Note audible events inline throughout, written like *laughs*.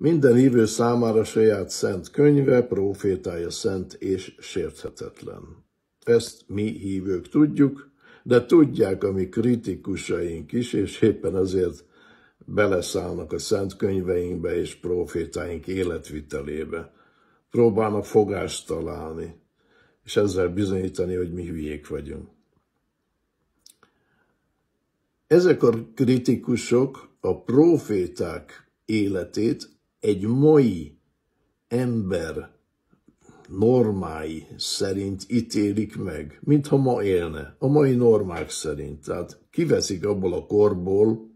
Minden hívő számára saját szent könyve, profétája szent és sérthetetlen. Ezt mi hívők tudjuk, de tudják a mi kritikusaink is, és éppen azért beleszállnak a szent könyveinkbe és profétáink életvitelébe. Próbálnak fogást találni, és ezzel bizonyítani, hogy mi hülyék vagyunk. Ezek a kritikusok a proféták életét egy mai ember normái szerint ítélik meg, mintha ma élne, a mai normák szerint. Tehát kiveszik abból a korból,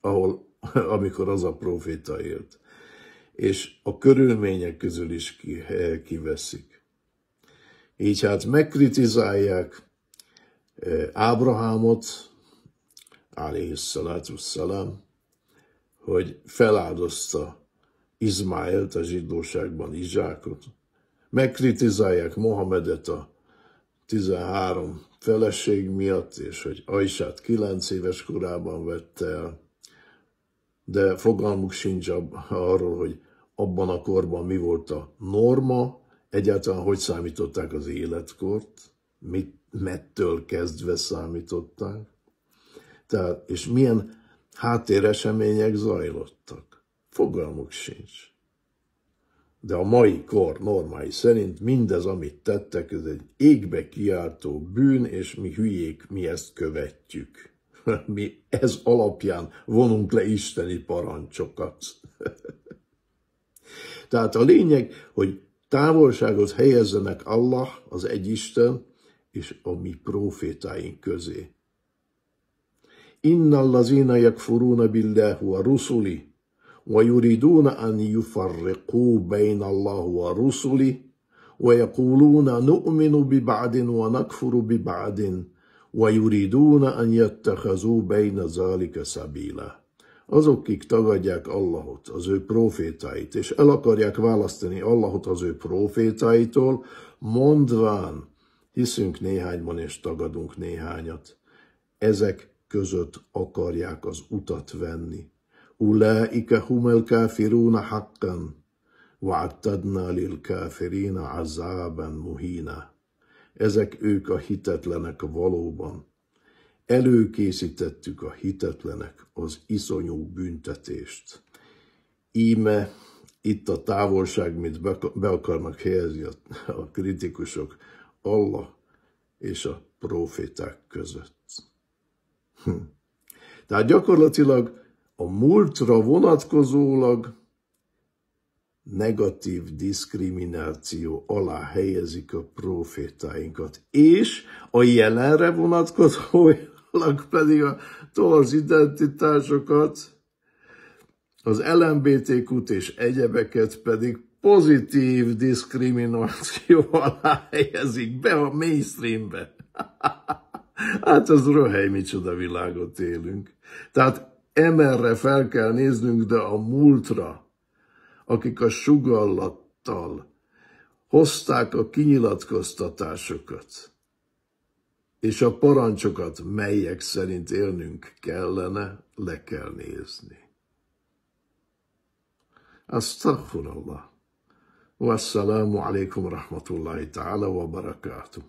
ahol, *laughs* amikor az a proféta élt. És a körülmények közül is kiveszik. Így hát megkritizálják eh, Ábrahámot, aléhi szalátus hogy feláldozta Izmáelt a zsidóságban, Izsákot, megkritizálják Mohamedet a 13 feleség miatt, és hogy Aisát 9 éves korában vette el, de fogalmuk sincs arról, hogy abban a korban mi volt a norma, egyáltalán hogy számították az életkort, mit, mettől kezdve számították, tehát, és milyen háttéresemények zajlottak. Fogalmuk sincs. De a mai kor normái szerint mindez, amit tettek, ez egy égbe kiártó bűn, és mi hülyék, mi ezt követjük. *laughs* Mi ez alapján vonunk le isteni parancsokat. *laughs* Tehát a lényeg, hogy távolságot helyezzenek Allah, az egy Isten, és a mi profétáink közé. Innal énajak yakfuruna billahu a rusuli, ويريدون أن يفرقوا بين الله ورسله ويقولون نؤمن ببعض ونكفر ببعض ويريدون أن يتخذوا بين ذلك سبيلا Azok, kik tagadják Allahot, az ő profétáit, és el akarják választani Allahot az ő profétáitól, mondván, hiszünk néhányban és tagadunk néhányat. Ezek között akarják az utat venni. أولئك هم الكافرون حقا وعتدنا للكافرين عذابا مهينا Ezek ők a hitetlenek valóban. Előkészítettük a hitetlenek az iszonyú büntetést. Íme itt a távolság, mint be akarnak helyezni a kritikusok Allah és a proféták között. Hm. Tehát gyakorlatilag a múltra vonatkozólag negatív diszkrimináció alá helyezik a profétáinkat, és a jelenre vonatkozólag pedig a torz identitásokat, az LMBTQ-t és egyebeket pedig pozitív diszkrimináció alá helyezik be a mainstreambe. *laughs* hát az röhely, micsoda világot élünk. Tehát emerre fel kell néznünk, de a múltra, akik a sugallattal hozták a kinyilatkoztatásokat és a parancsokat, melyek szerint élnünk kellene, le kell nézni. Astaghfirullah. Wassalamu alaikum rahmatullahi ta'ala wa barakatuh.